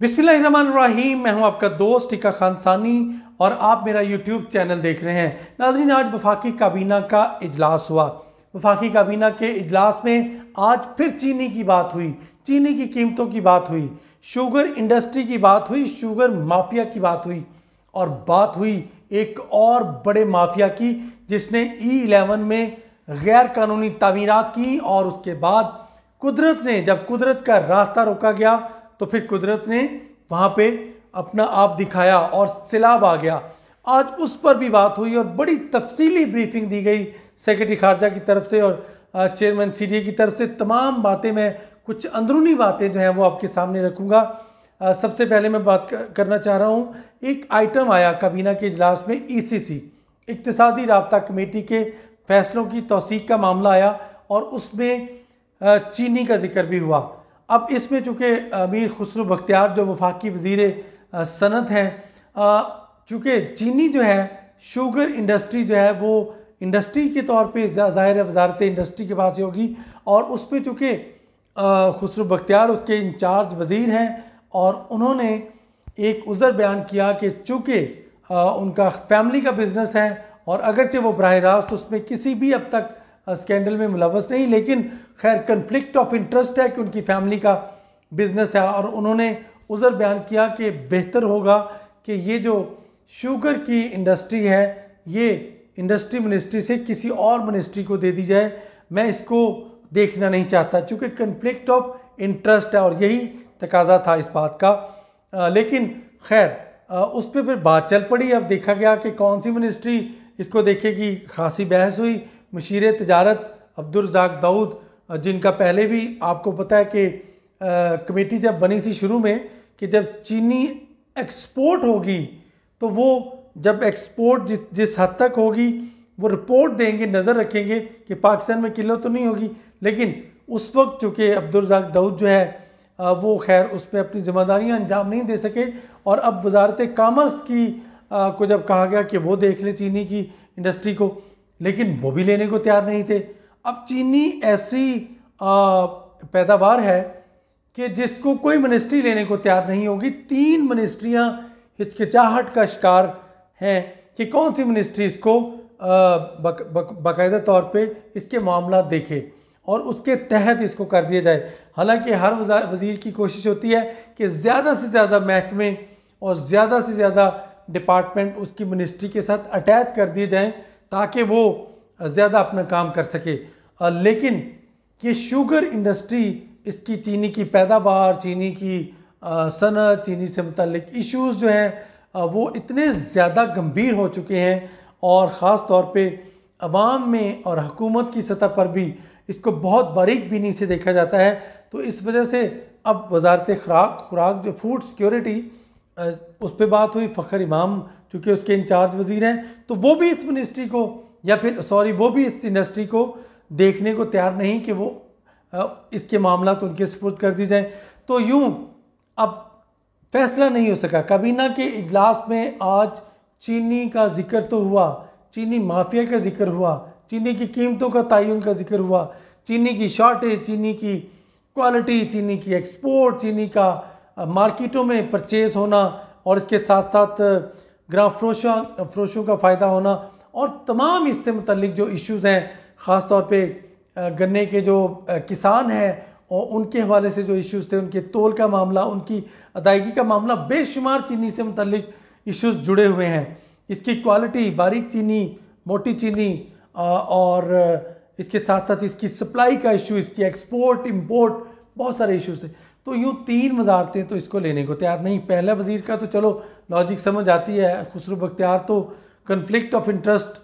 बिस्मिल्लाहिर्रहमानिर्रहीम मैं हूं आपका दोस्त टिका खान सानी और आप मेरा यूट्यूब चैनल देख रहे हैं नाजरीन आज वफाकी काबीना का इजलास हुआ वफाकी काबीना के इजलास में आज फिर चीनी की बात हुई चीनी की कीमतों की बात हुई शुगर इंडस्ट्री की बात हुई शुगर माफिया की बात हुई और बात हुई एक और बड़े माफिया की जिसने ई e इलेवन में गैर कानूनी तमीरत की और उसके बाद कुदरत ने जब कुदरत का रास्ता रोका गया तो फिर कुदरत ने वहाँ पे अपना आप दिखाया और सैलाब आ गया आज उस पर भी बात हुई और बड़ी तफसीली ब्रीफिंग दी गई सेक्रेटरी खारजा की तरफ से और चेयरमैन सी की तरफ से तमाम बातें मैं कुछ अंदरूनी बातें जो हैं वो आपके सामने रखूँगा सबसे पहले मैं बात करना चाह रहा हूँ एक आइटम आया काबीना के इजलास में ई e सी सी इकतदी रबता कमेटी के फैसलों की तोसीक का मामला आया और उसमें चीनी का जिक्र भी हुआ अब इसमें चूँकि अमीर खुसरो बख्तियार जो वफाकी वजीर सनत हैं चूँकि चीनी जो है शुगर इंडस्ट्री जो है वो इंडस्ट्री के तौर पर ज़ाहिर वजारत इंडस्ट्री के पास ही होगी और उस पर चूँकि खुसरो बख्तियार उसके इंचार्ज वज़ीर हैं और उन्होंने एक उज़र बयान किया कि चूँकि उनका फैमिली का बिज़नेस है और अगरचे वो बरह रास्त उसमें किसी भी अब तक स्कैंडल में मुलवस नहीं लेकिन खैर कन्फ्लिक्ट ऑफ इंटरेस्ट है कि उनकी फैमिली का बिजनेस है और उन्होंने उज़र बयान किया कि बेहतर होगा कि ये जो शुगर की इंडस्ट्री है ये इंडस्ट्री मिनिस्ट्री से किसी और मिनिस्ट्री को दे दी जाए मैं इसको देखना नहीं चाहता चूँकि कन्फ्लिक्ट ऑफ इंटरेस्ट है और यही तकाजा था इस बात का आ, लेकिन खैर उस पर फिर बात चल पड़ी अब देखा गया कि कौन सी मिनिस्ट्री इसको देखेगी खासी बहस हुई मशीर तजारत अब्दुलरजाक दाऊद जिनका पहले भी आपको पता है कि कमेटी जब बनी थी शुरू में कि जब चीनी एक्सपोर्ट होगी तो वो जब एक्सपोर्ट जिस जिस हद तक होगी वो रिपोर्ट देंगे नज़र रखेंगे कि पाकिस्तान में किल्लत तो नहीं होगी लेकिन उस वक्त चूँकि अब्दुलरजाक दाऊद जो है वो खैर उस पर अपनी जिम्मेदारियाँ अंजाम नहीं दे सके और अब वजारत कामर्स की को जब कहा गया कि वो देख ले चीनी की इंडस्ट्री को लेकिन वो भी लेने को तैयार नहीं थे अब चीनी ऐसी पैदावार है कि जिसको कोई मिनिस्ट्री लेने को तैयार नहीं होगी तीन मिनिस्ट्रियां हिचकिचाहट का शिकार हैं कि कौन सी मिनिस्ट्री इसको बाकायदा बक, बाकायदा तौर पे इसके मामला देखे और उसके तहत इसको कर दिया जाए हालांकि हर वज़ीर की कोशिश होती है कि ज़्यादा से ज़्यादा महकमे और ज़्यादा से ज़्यादा डिपार्टमेंट उसकी मिनिस्ट्री के साथ अटैच कर दिए जाएँ ताकि वो ज़्यादा अपना काम कर सके लेकिन ये शुगर इंडस्ट्री इसकी चीनी की पैदावार चीनी की सनत चीनी से मतलब इश्यूज़ जो हैं वो इतने ज़्यादा गंभीर हो चुके हैं और ख़ास तौर पे अवाम में और हकूमत की सतह पर भी इसको बहुत बारीक बीनी से देखा जाता है तो इस वजह से अब वजारत खुराक खुराक जो फूड सिक्योरिटी उस पर बात हुई फ़खर इमाम चूँकि उसके इंचार्ज वज़ीर हैं तो वो भी इस मिनिस्ट्री को या फिर सॉरी वो भी इस इंडस्ट्री को देखने को तैयार नहीं कि वो इसके मामला तो उनके सपुर्द कर दी जाए तो यूँ अब फैसला नहीं हो सका काबीना के इजलास में आज चीनी का जिक्र तो हुआ चीनी माफिया का जिक्र हुआ चीनी की कीमतों का तयन का जिक्र हुआ चीनी की शॉर्टेज चीनी की क्वालिटी चीनी की एक्सपोर्ट चीनी का मार्केटों में परचेज होना और इसके साथ साथ ग्राम फ्रोशों फ्रोशों का फ़ायदा होना और तमाम इससे मतलब जो इश्यूज़ हैं ख़ास तौर पे गन्ने के जो किसान हैं और उनके हवाले से जो इश्यूज़ थे उनके तोल का मामला उनकी अदायगी का मामला बेशुमार चीनी से मतलब इश्यूज़ जुड़े हुए हैं इसकी क्वालिटी बारीक चीनी मोटी चीनी और इसके साथ साथ इसकी सप्लाई का इशू इसकी एक्सपोर्ट इम्पोर्ट बहुत सारे इश्यूज़ थे तो यूँ तीन वजारतें तो इसको लेने को तैयार नहीं पहला वजीर का तो चलो लॉजिक समझ आती है खुसरू बख्तियार तो कन्फ्लिक्ट ऑफ इंटरेस्ट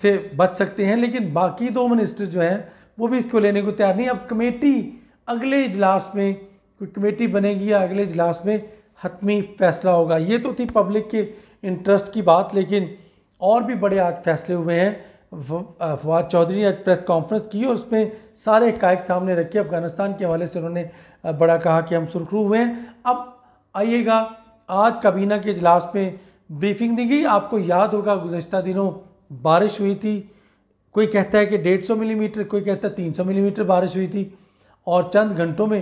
से बच सकते हैं लेकिन बाकी दो मिनिस्टर जो हैं वो भी इसको लेने को तैयार नहीं अब कमेटी अगले इजलास में कोई कमेटी बनेगी या अगले इजलास में हतमी फैसला होगा ये तो थी पब्लिक के इंटरेस्ट की बात लेकिन और भी बड़े आज फैसले हुए हैं फवाद चौधरी ने आज प्रेस कॉन्फ्रेंस की और उसमें सारे कायक सामने रखे अफगानिस्तान के हवाले से उन्होंने बड़ा कहा कि हम सुरखरू हुए हैं अब आइएगा आज काबीना के इजलास में ब्रीफिंग दी गई आपको याद होगा गुजशत दिनों बारिश हुई थी कोई कहता है कि डेढ़ सौ मिलीमीटर कोई कहता है तीन सौ मिलीमीटर बारिश हुई थी और चंद घंटों में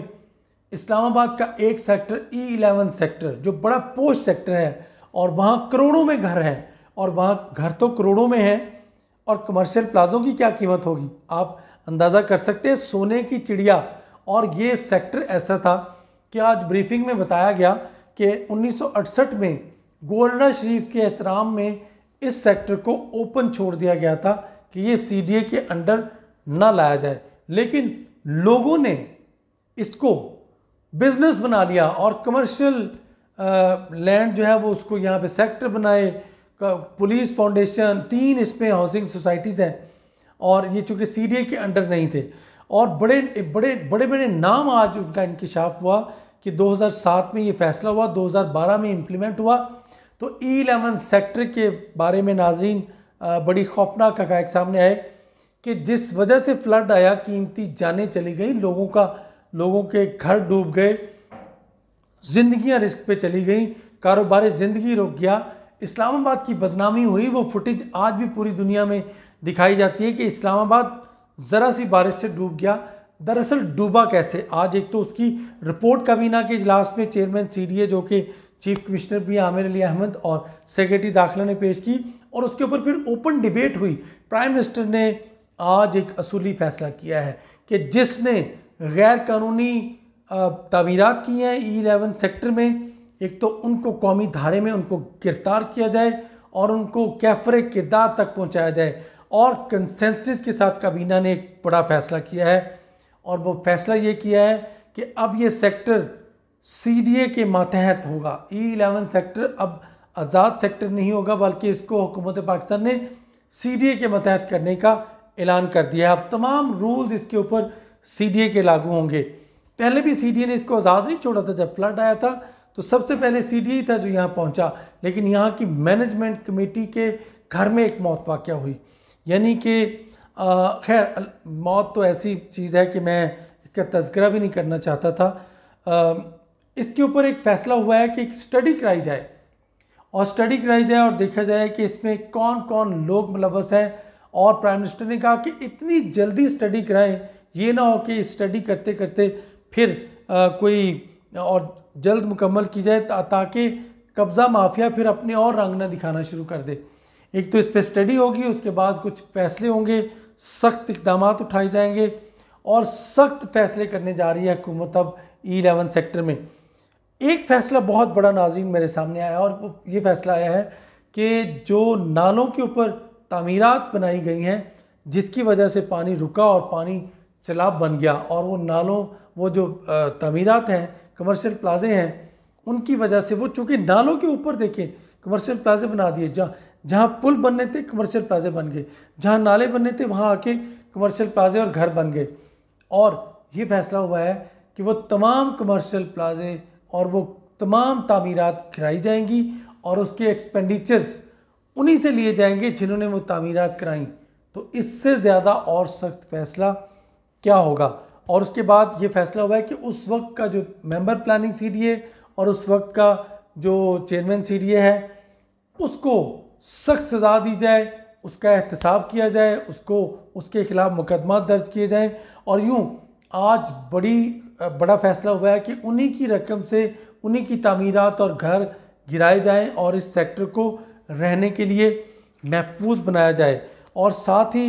इस्लामाबाद का एक सेक्टर ई इलेवन सेक्टर जो बड़ा पोस्ट सेक्टर है और वहाँ करोड़ों में घर हैं और वहाँ घर तो करोड़ों में हैं और कमर्शियल प्लाजों की क्या कीमत होगी आप अंदाज़ा कर सकते हैं सोने की चिड़िया और ये सेक्टर ऐसा था कि आज ब्रीफिंग में बताया गया कि 1968 में गोरना शरीफ के एहतराम में इस सेक्टर को ओपन छोड़ दिया गया था कि ये सी के अंडर ना लाया जाए लेकिन लोगों ने इसको बिजनेस बना लिया और कमर्शियल लैंड जो है वो उसको यहाँ पे सेक्टर बनाए पुलिस फाउंडेशन तीन इसमें हाउसिंग सोसाइटीज़ हैं और ये चूँकि सी के अंडर नहीं थे और बड़े बड़े बड़े बड़े नाम आज उनका इंकशाफ हुआ कि 2007 में ये फैसला हुआ 2012 में इम्प्लीमेंट हुआ तो ई एलेवन सेक्टर के बारे में नाजरीन बड़ी खौफनाक हक सामने आए कि जिस वजह से फ्लड आया कीमती जाने चली गई लोगों का लोगों के घर डूब गए जिंदगियां रिस्क पे चली गई कारोबार ज़िंदगी रुक गया इस्लामाबाद की बदनामी हुई वो फुटेज आज भी पूरी दुनिया में दिखाई जाती है कि इस्लामाबाद ज़रा सी बारिश से डूब गया दरअसल डूबा कैसे आज एक तो उसकी रिपोर्ट काबीना के इजलास में चेयरमैन सी जो कि चीफ कमिश्नर भी आमिर अली अहमद और सेक्रेटरी दाखिला ने पेश की और उसके ऊपर फिर ओपन डिबेट हुई प्राइम मिनिस्टर ने आज एक असूली फैसला किया है कि जिसने गैर कानूनी तमीरत की हैं ई e सेक्टर में एक तो उनको कौमी धारे में उनको गिरफ्तार किया जाए और उनको कैफर किरदार तक पहुँचाया जाए और कंसेंसिस के साथ काबीना ने एक बड़ा फैसला किया है और वो फैसला ये किया है कि अब ये सेक्टर सी के मातहत होगा ई e एलेवन सेक्टर अब आज़ाद सेक्टर नहीं होगा बल्कि इसको हुकूमत पाकिस्तान ने सी के मतहत करने का ऐलान कर दिया है अब तमाम रूल्स इसके ऊपर सी के लागू होंगे पहले भी सी ने इसको आज़ाद नहीं छोड़ा था जब फ्लड आया था तो सबसे पहले सी था जो यहाँ पहुँचा लेकिन यहाँ की मैनेजमेंट कमेटी के घर में एक मौत वाक़ हुई यानी कि खैर मौत तो ऐसी चीज़ है कि मैं इसका तस्करा भी नहीं करना चाहता था आ, इसके ऊपर एक फ़ैसला हुआ है कि एक स्टडी कराई जाए और स्टडी कराई जाए और देखा जाए कि इसमें कौन कौन लोग मुलवस हैं और प्राइम मिनिस्टर ने कहा कि इतनी जल्दी स्टडी कराएं ये ना हो कि स्टडी करते करते फिर आ, कोई और जल्द मुकम्मल की जाए ताकि कब्ज़ा माफिया फिर अपने और रंगना दिखाना शुरू कर दे एक तो इस पर स्टडी होगी उसके बाद कुछ फैसले होंगे सख्त इकदाम उठाए जाएंगे और सख्त फैसले करने जा रही है हुकूमत अब ई एलेवन सेक्टर में एक फ़ैसला बहुत बड़ा नाजीन मेरे सामने आया और ये फ़ैसला आया है कि जो नालों के ऊपर तमीरत बनाई गई हैं जिसकी वजह से पानी रुका और पानी सैलाब बन गया और वो नालों वो जो तमीरत हैं कमर्शियल प्लाजे हैं उनकी वजह से वो चूँकि नालों के ऊपर देखें कमर्शियल प्लाजे बना दिए जहाँ जहाँ पुल बनने थे कमर्शियल प्लाजे बन गए जहाँ नाले बनने थे वहाँ आके कमर्शियल प्लाजे और घर बन गए और ये फैसला हुआ है कि वो तमाम कमर्शियल प्लाजे और वो तमाम तमीरत कराई जाएंगी और उसके एक्सपेंडिचर्स उन्हीं से लिए जाएंगे जिन्होंने वो तमीरत कराई तो इससे ज़्यादा और सख्त फैसला क्या होगा और उसके बाद ये फैसला हुआ है कि उस वक्त का जो मेंबर प्लानिंग सी और उस वक्त का जो चेयरमैन सी है उसको सख्त सज़ा दी जाए उसका एहतसाब किया जाए उसको उसके ख़िलाफ़ मुकदमा दर्ज किए जाए और यूँ आज बड़ी बड़ा फैसला हुआ है कि उन्हीं की रकम से उन्हीं की तमीरत और घर गिराए जाएँ और इस सेक्टर को रहने के लिए महफूज बनाया जाए और साथ ही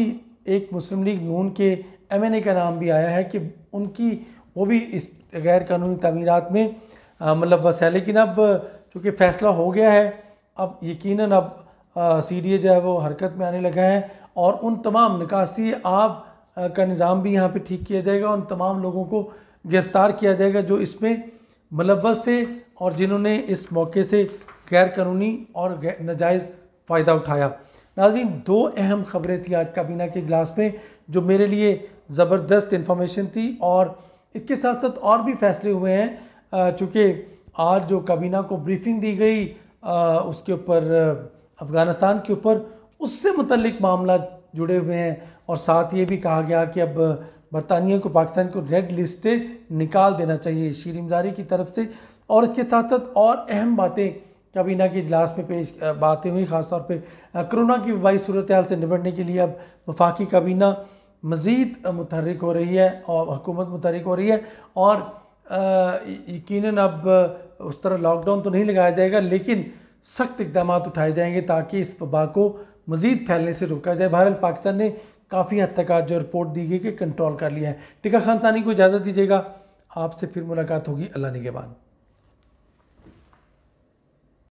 एक मुस्लिम लीग नून के एम का नाम भी आया है कि उनकी वो भी इस गैर कानूनी तमीरत में मतलब है लेकिन अब चूँकि फ़ैसला हो गया है अब यकीन अब सी डी ए जो है वो हरकत में आने लगा है और उन तमाम निकासी आब का निज़ाम भी यहाँ पे ठीक किया जाएगा उन तमाम लोगों को गिरफ़्तार किया जाएगा जो इसमें मुलवस थे और जिन्होंने इस मौके से गैर कानूनी और नजायज़ फ़ायदा उठाया नाजीन दो अहम खबरें थी आज काबीना के अजलास में जो मेरे लिए ज़बरदस्त इन्फॉर्मेशन थी और इसके साथ साथ और भी फैसले हुए हैं चूँकि आज जो काबीना को ब्रीफिंग दी गई आ, उसके ऊपर अफ़गानिस्तान के ऊपर उससे मतलब मामला जुड़े हुए हैं और साथ ये भी कहा गया कि अब बरतानिया को पाकिस्तान को रेड लिस्ट से निकाल देना चाहिए शीरमजारी की तरफ से और इसके साथ साथ और अहम बातें काबीना के इजलास में पेश बातें हुई ख़ासतौर पर कोरोना की वबाई सूरत हाल से निपटने के लिए अब वफाकी काबीना मज़ीद मुतहरक हो रही है और हुकूमत मुतहरक हो रही है और यकीन अब उस तरह लॉकडाउन तो नहीं लगाया जाएगा लेकिन सख्त इकदाम उठाए जाएंगे ताकि इस वबा को मज़ीद फैलने से रोका जाए भारत पाकिस्तान ने काफ़ी हद तक आज जो रिपोर्ट दी गई कि कंट्रोल कर लिया है टिका खानसानी को इजाज़त दीजिएगा आपसे फिर मुलाकात होगी अल्लाह ने के बाद